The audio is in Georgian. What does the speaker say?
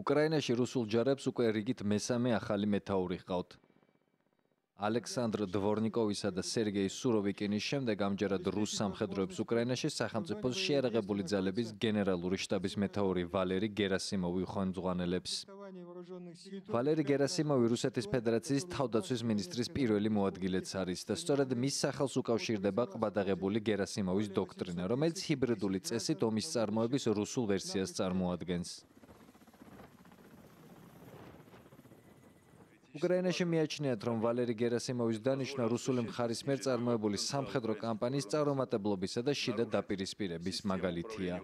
უკრაინაში რუსულ ჯარებს უკვე რიგით მესამე ახალი მეტაური ჰყავთ. ალექსანდრ დვორნიკოვისა და სერგეი სუროვიკინის შემდეგ ამჯერად რუს სამხედროებს უკრაინაში სახელმწიფოს შეერაღებული ძალების გენერალური შტაბის მეტაური ვალერი გერასიმოვი ხონძღანელებს. ვალერი გერასიმოვი რუსეთის ფედერაციის თავდაცვის მინისტრის პირველი მოადგილეც არის და სწორედ მის სახელს უკავშირდება ყბადაღებული გერასიმოვის დოქტრინა, რომელიც ჰიბრიდული წესით ომის წარმოების რუსულ ვერსიას წარმოადგენს. უკრაინაში მიაჩნიათ, რომ ვალერი გერასიმოვის დანიშნა რუსული მხარის მიერ წარმოებული სამხედრო კამპანიის წარუმატებლობისა და შიდა დაპირისპირების მაგალითია.